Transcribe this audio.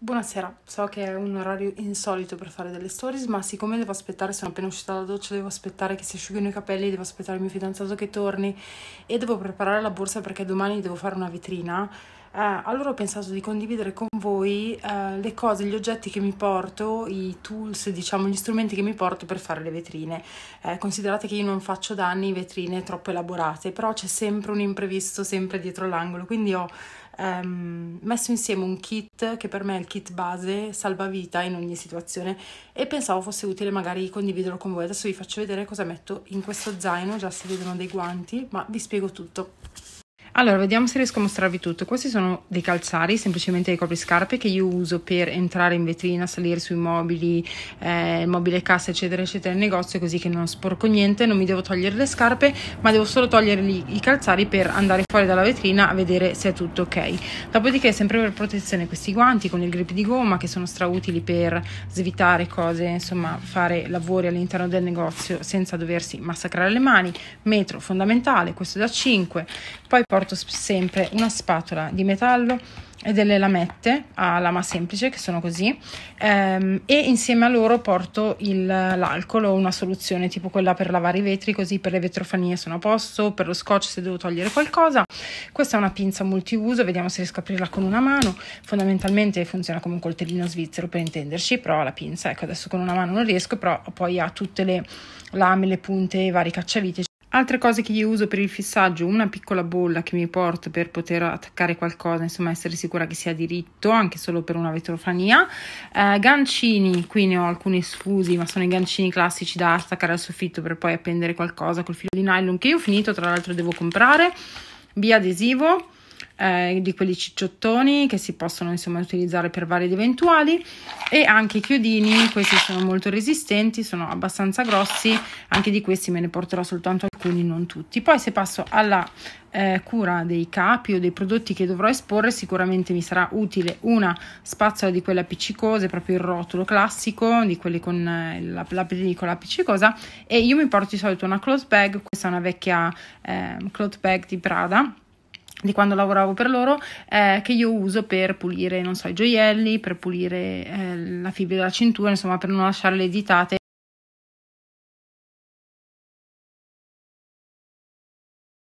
Buonasera, so che è un orario insolito per fare delle stories, ma siccome devo aspettare, sono appena uscita dalla doccia, devo aspettare che si asciughino i capelli, devo aspettare il mio fidanzato che torni e devo preparare la borsa perché domani devo fare una vetrina Uh, allora ho pensato di condividere con voi uh, le cose, gli oggetti che mi porto, i tools, diciamo, gli strumenti che mi porto per fare le vetrine. Uh, considerate che io non faccio da anni vetrine troppo elaborate, però c'è sempre un imprevisto, sempre dietro l'angolo, quindi ho um, messo insieme un kit che per me è il kit base, salvavita in ogni situazione e pensavo fosse utile magari condividerlo con voi. Adesso vi faccio vedere cosa metto in questo zaino, già si vedono dei guanti, ma vi spiego tutto. Allora, vediamo se riesco a mostrarvi tutto. Questi sono dei calzari, semplicemente dei copiscarpe che io uso per entrare in vetrina, salire sui mobili, eh, mobile cassa, eccetera, eccetera, il negozio, così che non sporco niente, non mi devo togliere le scarpe, ma devo solo togliere i calzari per andare fuori dalla vetrina a vedere se è tutto ok. Dopodiché, sempre per protezione, questi guanti con il grip di gomma che sono strautili per svitare cose, insomma, fare lavori all'interno del negozio senza doversi massacrare le mani. Metro fondamentale, questo da 5. Poi porto usato sempre una spatola di metallo e delle lamette a lama semplice che sono così ehm, e insieme a loro porto il, l'alcol o una soluzione tipo quella per lavare i vetri così per le vetrofanie sono a posto per lo scotch se devo togliere qualcosa questa è una pinza multiuso vediamo se riesco a aprirla con una mano fondamentalmente funziona come un coltellino svizzero per intenderci però la pinza ecco adesso con una mano non riesco però poi ha tutte le lame le punte i vari cacciavite Altre cose che io uso per il fissaggio, una piccola bolla che mi porto per poter attaccare qualcosa, insomma essere sicura che sia diritto, anche solo per una vetrofania. Eh, gancini, qui ne ho alcuni sfusi, ma sono i gancini classici da attaccare al soffitto per poi appendere qualcosa col filo di nylon che io ho finito, tra l'altro devo comprare. Biadesivo eh, di quelli cicciottoni che si possono insomma utilizzare per vari ed eventuali e anche i chiodini, questi sono molto resistenti, sono abbastanza grossi, anche di questi me ne porterò soltanto alcuni, non tutti. Poi se passo alla eh, cura dei capi o dei prodotti che dovrò esporre, sicuramente mi sarà utile una spazzola di quelle appiccicose, proprio il rotolo classico, di quelli con eh, la, la, pellicola appiccicosa e io mi porto di solito una cloth bag, questa è una vecchia eh, cloth bag di Prada di quando lavoravo per loro eh, che io uso per pulire non so i gioielli per pulire eh, la fibra della cintura insomma per non lasciare le ditate